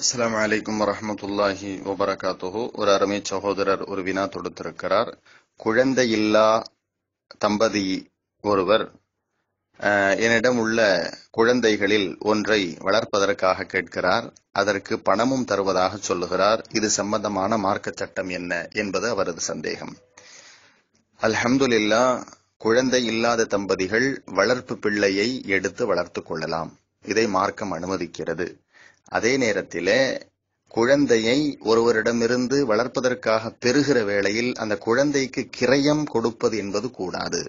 அஸ்லாம் வலைக்கம் வரமத்துல்லாஹி வபரகாத்துஹு ஒரு அருமை சகோதரர் ஒரு வினா தொடுத்திருக்கிறார் குழந்தை இல்லா தம்பதி ஒருவர் என்னிடம் உள்ள குழந்தைகளில் ஒன்றை வளர்ப்பதற்காக கேட்கிறார் அதற்கு பணமும் தருவதாக சொல்லுகிறார் இது சம்பந்தமான மார்க்க சட்டம் என்ன என்பது அவரது சந்தேகம் அல்ஹம்துல்லா குழந்தை இல்லாத தம்பதிகள் வளர்ப்பு பிள்ளையை எடுத்து வளர்த்துக் கொள்ளலாம் இதை மார்க்கம் அனுமதிக்கிறது அதே நேரத்திலே குழந்தையை ஒருவரிடமிருந்து வளர்ப்பதற்காக பெறுகிற வேளையில் அந்த குழந்தைக்கு கிரயம் கொடுப்பது என்பது கூடாது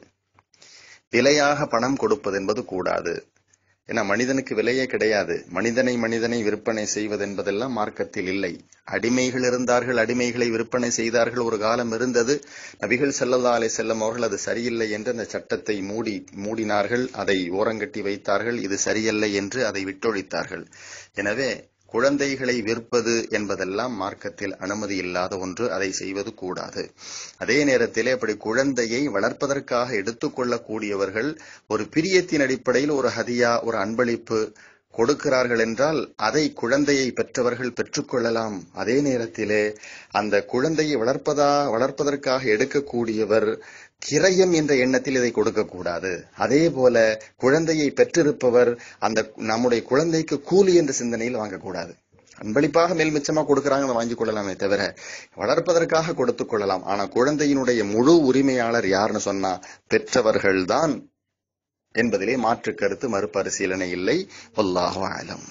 விலையாக பணம் கொடுப்பது என்பது கூடாது ஏன்னா மனிதனுக்கு விலையே கிடையாது மனிதனை மனிதனை விற்பனை செய்வது என்பதெல்லாம் மார்க்கத்தில் இல்லை அடிமைகள் இருந்தார்கள் அடிமைகளை விற்பனை செய்தார்கள் ஒரு காலம் இருந்தது நபிகள் செல்லதாலே செல்லும் அவர்கள் அது சரியில்லை என்று அந்த சட்டத்தை மூடி மூடினார்கள் அதை ஓரங்கட்டி வைத்தார்கள் இது சரியல்ல என்று அதை விட்டொழித்தார்கள் எனவே குழந்தைகளை விற்பது என்பதெல்லாம் மார்க்கத்தில் அனுமதி இல்லாத ஒன்று அதை செய்வது கூடாது அதே நேரத்திலே அப்படி குழந்தையை வளர்ப்பதற்காக எடுத்துக்கொள்ளக்கூடியவர்கள் ஒரு பிரியத்தின் அடிப்படையில் ஒரு ஹதியா ஒரு அன்பளிப்பு கொடுக்கிறார்கள் என்றால் அதை குழந்தையை பெற்றவர்கள் பெற்றுக்கொள்ளலாம் அதே நேரத்திலே அந்த குழந்தையை வளர்ப்பதா வளர்ப்பதற்காக எடுக்கக்கூடியவர் கிரயம் என்ற எண்ணத்தில் இதை கொடுக்கக்கூடாது அதே போல குழந்தையை பெற்றிருப்பவர் அந்த நம்முடைய குழந்தைக்கு கூலி என்ற சிந்தனையில் வாங்கக்கூடாது அன்பளிப்பாக மேல் மிச்சமா கொடுக்கறாங்க வாங்கிக் வாங்கி கொள்ளலாமே தவிர வளர்ப்பதற்காக கொடுத்துக் கொள்ளலாம் ஆனா குழந்தையினுடைய முழு உரிமையாளர் யாருன்னு சொன்னா பெற்றவர்கள்தான் என்பதிலே மாற்று கருத்து மறுபரிசீலனை இல்லை வல்லாக ஆலம்